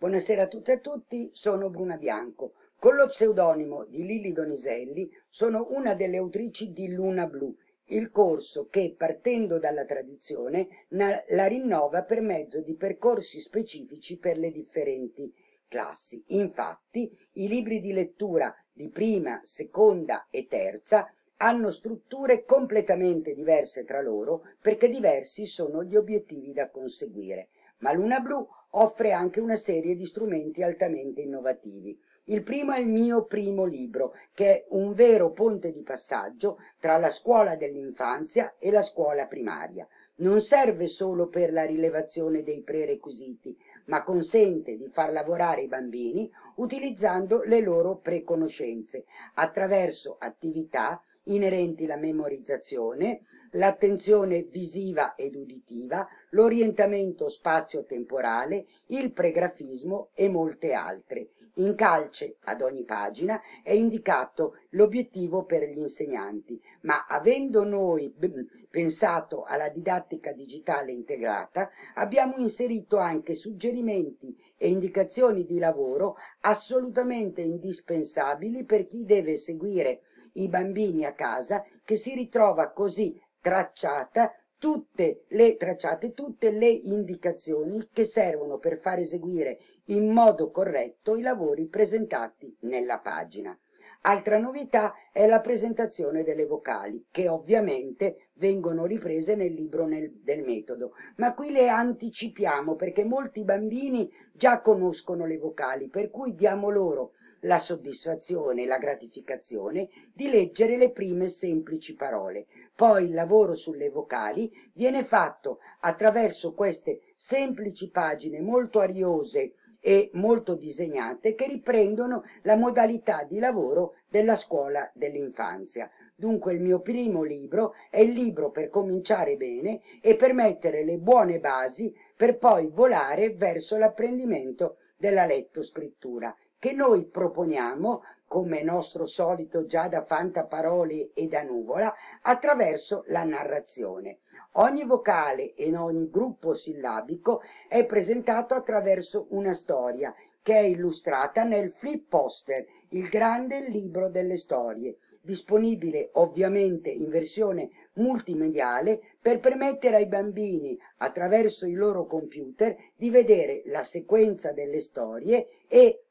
Buonasera a tutte e a tutti, sono Bruna Bianco. Con lo pseudonimo di Lilli Doniselli sono una delle autrici di Luna Blu, il corso che, partendo dalla tradizione, la rinnova per mezzo di percorsi specifici per le differenti classi. Infatti, i libri di lettura di prima, seconda e terza hanno strutture completamente diverse tra loro perché diversi sono gli obiettivi da conseguire. Ma Luna Blu offre anche una serie di strumenti altamente innovativi. Il primo è il mio primo libro, che è un vero ponte di passaggio tra la scuola dell'infanzia e la scuola primaria. Non serve solo per la rilevazione dei prerequisiti, ma consente di far lavorare i bambini utilizzando le loro preconoscenze attraverso attività inerenti alla memorizzazione, l'attenzione visiva ed uditiva, l'orientamento spazio-temporale, il pregrafismo e molte altre. In calce ad ogni pagina è indicato l'obiettivo per gli insegnanti, ma avendo noi pensato alla didattica digitale integrata, abbiamo inserito anche suggerimenti e indicazioni di lavoro assolutamente indispensabili per chi deve seguire i bambini a casa che si ritrova così tracciata tutte le tracciate tutte le indicazioni che servono per far eseguire in modo corretto i lavori presentati nella pagina. Altra novità è la presentazione delle vocali, che ovviamente vengono riprese nel libro nel, del metodo, ma qui le anticipiamo perché molti bambini già conoscono le vocali, per cui diamo loro la soddisfazione e la gratificazione di leggere le prime semplici parole. Poi il lavoro sulle vocali viene fatto attraverso queste semplici pagine molto ariose e molto disegnate che riprendono la modalità di lavoro della scuola dell'infanzia. Dunque il mio primo libro è il libro per cominciare bene e per mettere le buone basi per poi volare verso l'apprendimento della lettoscrittura che noi proponiamo, come nostro solito già da fantaparole e da nuvola, attraverso la narrazione. Ogni vocale e ogni gruppo sillabico è presentato attraverso una storia che è illustrata nel flip poster, il grande libro delle storie, disponibile ovviamente in versione multimediale per permettere ai bambini, attraverso i loro computer, di vedere la sequenza delle storie e,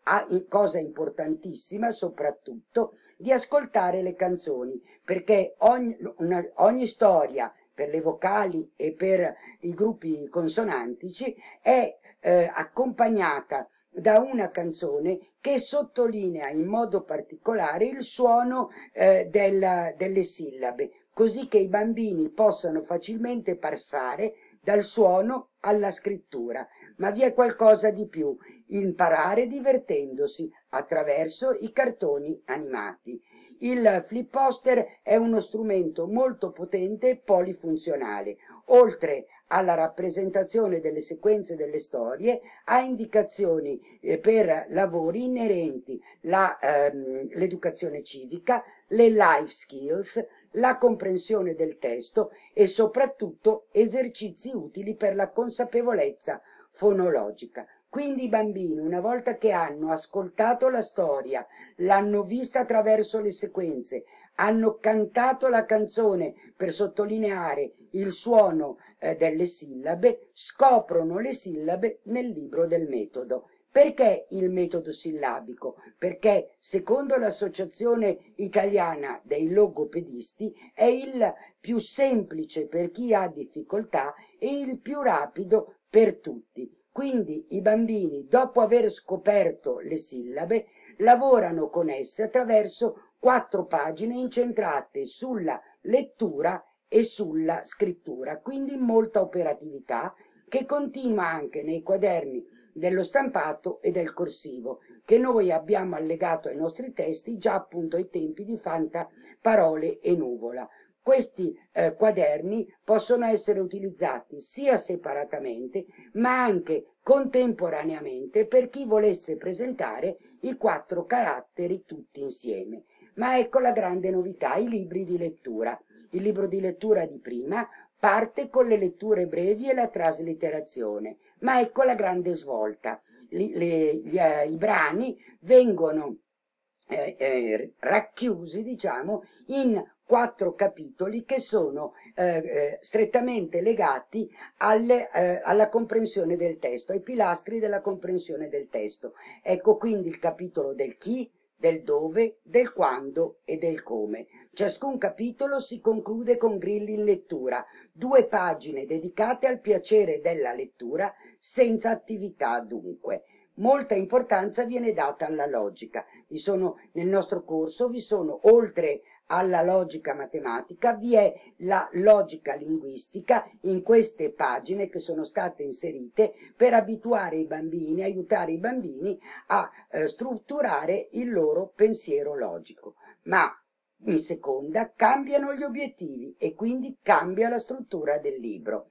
cosa importantissima soprattutto, di ascoltare le canzoni, perché ogni, una, ogni storia per le vocali e per i gruppi consonantici è eh, accompagnata da una canzone che sottolinea in modo particolare il suono eh, della, delle sillabe, così che i bambini possano facilmente passare dal suono alla scrittura, ma vi è qualcosa di più, imparare divertendosi attraverso i cartoni animati. Il flip poster è uno strumento molto potente e polifunzionale, oltre alla rappresentazione delle sequenze delle storie, ha indicazioni eh, per lavori inerenti ehm, l'educazione ehm, civica, le life skills, la comprensione del testo e soprattutto esercizi utili per la consapevolezza fonologica. Quindi i bambini, una volta che hanno ascoltato la storia, l'hanno vista attraverso le sequenze, hanno cantato la canzone per sottolineare il suono eh, delle sillabe, scoprono le sillabe nel libro del metodo perché il metodo sillabico? Perché secondo l'Associazione Italiana dei Logopedisti è il più semplice per chi ha difficoltà e il più rapido per tutti. Quindi i bambini, dopo aver scoperto le sillabe, lavorano con esse attraverso quattro pagine incentrate sulla lettura e sulla scrittura, quindi molta operatività che continua anche nei quaderni dello stampato e del corsivo che noi abbiamo allegato ai nostri testi già appunto ai tempi di Fanta Parole e Nuvola. Questi eh, quaderni possono essere utilizzati sia separatamente ma anche contemporaneamente per chi volesse presentare i quattro caratteri tutti insieme. Ma ecco la grande novità, i libri di lettura. Il libro di lettura di prima Parte con le letture brevi e la traslitterazione, ma ecco la grande svolta. Le, le, gli, eh, I brani vengono eh, eh, racchiusi, diciamo, in quattro capitoli che sono eh, eh, strettamente legati alle, eh, alla comprensione del testo, ai pilastri della comprensione del testo. Ecco quindi il capitolo del chi, del dove, del quando e del come. Ciascun capitolo si conclude con Grilli in lettura, due pagine dedicate al piacere della lettura, senza attività dunque. Molta importanza viene data alla logica. Vi sono, nel nostro corso vi sono, oltre alla logica matematica, vi è la logica linguistica in queste pagine che sono state inserite per abituare i bambini, aiutare i bambini a eh, strutturare il loro pensiero logico. Ma in seconda cambiano gli obiettivi e quindi cambia la struttura del libro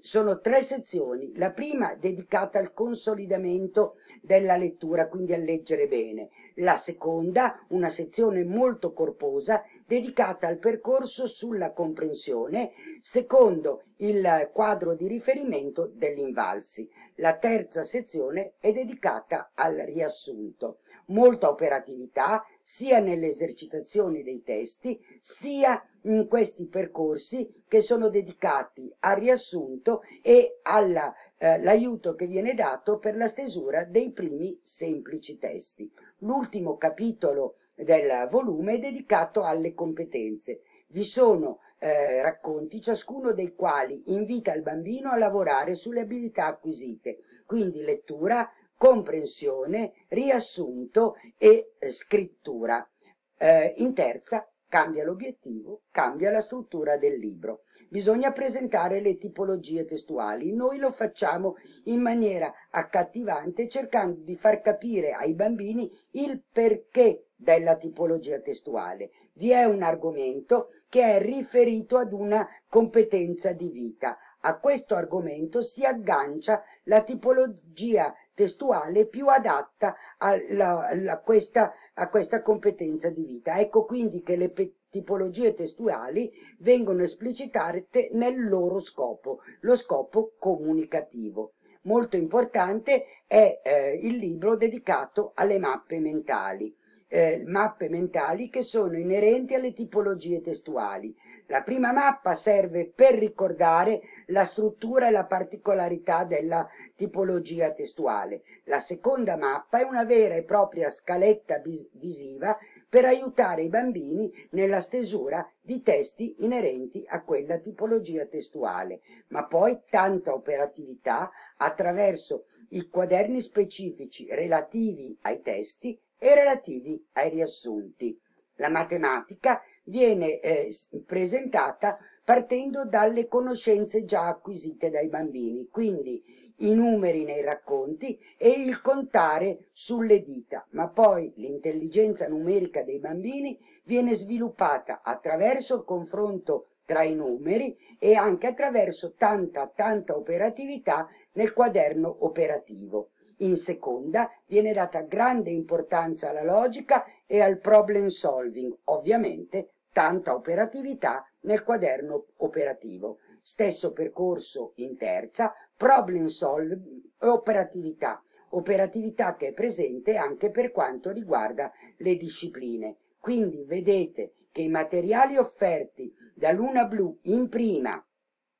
sono tre sezioni, la prima dedicata al consolidamento della lettura, quindi a leggere bene, la seconda, una sezione molto corposa, dedicata al percorso sulla comprensione, secondo il quadro di riferimento dell'invalsi. La terza sezione è dedicata al riassunto. Molta operatività, sia nelle esercitazioni dei testi, sia in questi percorsi che sono dedicati al riassunto e all'aiuto eh, che viene dato per la stesura dei primi semplici testi. L'ultimo capitolo del volume è dedicato alle competenze. Vi sono eh, racconti, ciascuno dei quali invita il bambino a lavorare sulle abilità acquisite, quindi lettura, comprensione, riassunto e eh, scrittura. Eh, in terza, cambia l'obiettivo, cambia la struttura del libro. Bisogna presentare le tipologie testuali. Noi lo facciamo in maniera accattivante, cercando di far capire ai bambini il perché della tipologia testuale. Vi è un argomento che è riferito ad una competenza di vita. A questo argomento si aggancia la tipologia testuale più adatta alla, alla questa, a questa competenza di vita. Ecco quindi che le tipologie testuali vengono esplicitate nel loro scopo, lo scopo comunicativo. Molto importante è eh, il libro dedicato alle mappe mentali. Eh, mappe mentali che sono inerenti alle tipologie testuali. La prima mappa serve per ricordare la struttura e la particolarità della tipologia testuale. La seconda mappa è una vera e propria scaletta visiva per aiutare i bambini nella stesura di testi inerenti a quella tipologia testuale, ma poi tanta operatività attraverso i quaderni specifici relativi ai testi e relativi ai riassunti. La matematica viene eh, presentata partendo dalle conoscenze già acquisite dai bambini, quindi i numeri nei racconti e il contare sulle dita, ma poi l'intelligenza numerica dei bambini viene sviluppata attraverso il confronto tra i numeri e anche attraverso tanta tanta operatività nel quaderno operativo. In seconda viene data grande importanza alla logica e al problem solving, ovviamente tanta operatività nel quaderno operativo. Stesso percorso in terza, problem solving e operatività, operatività che è presente anche per quanto riguarda le discipline. Quindi vedete che i materiali offerti da Luna Blu in prima,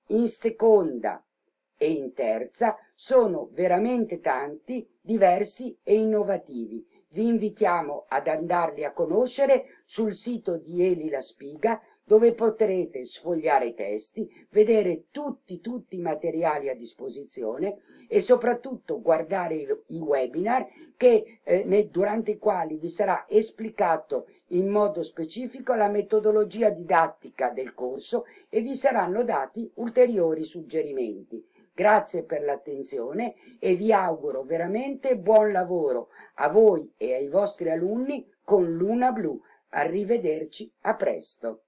in seconda e in terza sono veramente tanti, diversi e innovativi vi invitiamo ad andarli a conoscere sul sito di Eli La Spiga dove potrete sfogliare i testi, vedere tutti, tutti i materiali a disposizione e soprattutto guardare i, i webinar che, eh, ne, durante i quali vi sarà esplicato in modo specifico la metodologia didattica del corso e vi saranno dati ulteriori suggerimenti. Grazie per l'attenzione e vi auguro veramente buon lavoro a voi e ai vostri alunni con Luna Blu. Arrivederci, a presto.